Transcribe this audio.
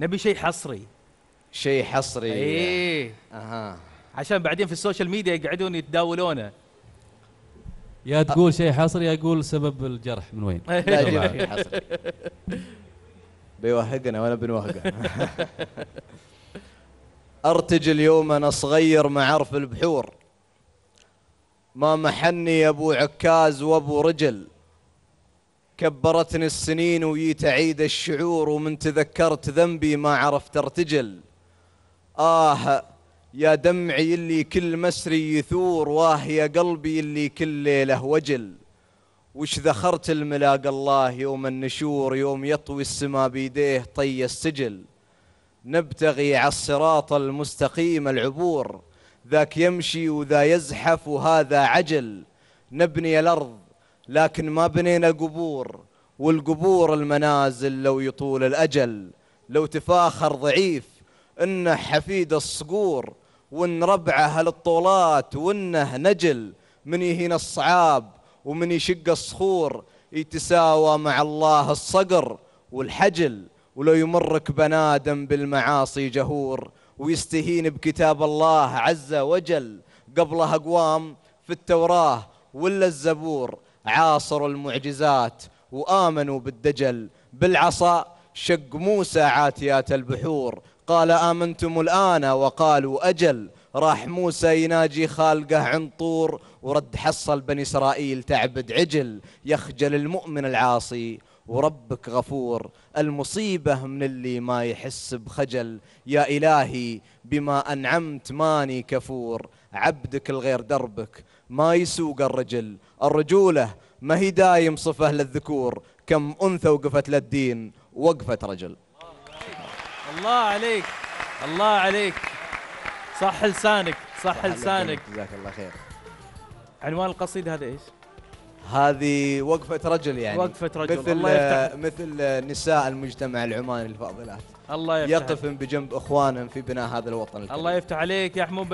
نبي شيء حصري شيء حصري ايه اها عشان بعدين في السوشيال ميديا يقعدون يتداولونه يا تقول شيء حصري اقول سبب الجرح من وين لا جرح حصري بيوهقنا وانا بنوهقه ارتج اليوم انا صغير معرف البحور ما محني ابو عكاز وابو رجل كبرتني السنين ويتعيد الشعور ومن تذكرت ذنبي ما عرفت ارتجل آه يا دمعي اللي كل مسري يثور واه يا قلبي اللي كل ليلة وجل وش ذخرت الملاق الله يوم النشور يوم يطوي السما بيديه طي السجل نبتغي على الصراط المستقيم العبور ذاك يمشي وذا يزحف وهذا عجل نبني الأرض لكن ما بنينا قبور والقبور المنازل لو يطول الأجل لو تفاخر ضعيف إنه حفيد الصقور وإن ربعه للطولات وإنه نجل من يهين الصعاب ومن يشق الصخور يتساوى مع الله الصقر والحجل ولو يمرك بنادم بالمعاصي جهور ويستهين بكتاب الله عز وجل قبله أقوام في التوراة ولا الزبور عاصروا المعجزات وآمنوا بالدجل بالعصا شق موسى عاتيات البحور قال آمنتم الآن وقالوا أجل راح موسى يناجي خالقه عن طور ورد حصل بني إسرائيل تعبد عجل يخجل المؤمن العاصي وربك غفور المصيبة من اللي ما يحس بخجل يا إلهي بما أنعمت ماني كفور عبدك الغير دربك ما يسوق الرجل الرجولة ما هي دايم صفة للذكور كم أنثى وقفت للدين وقفت رجل الله عليك الله عليك صح لسانك صح لسانك جزاك الله خير عنوان القصيدة هذا ايش؟ هذه وقفة رجل يعني وقفة رجل مثل الله يفتح. مثل نساء المجتمع العماني الفاضلات الله يفتح يقفن بجنب اخوانهم في بناء هذا الوطن الكريم الله يفتح عليك يا حمود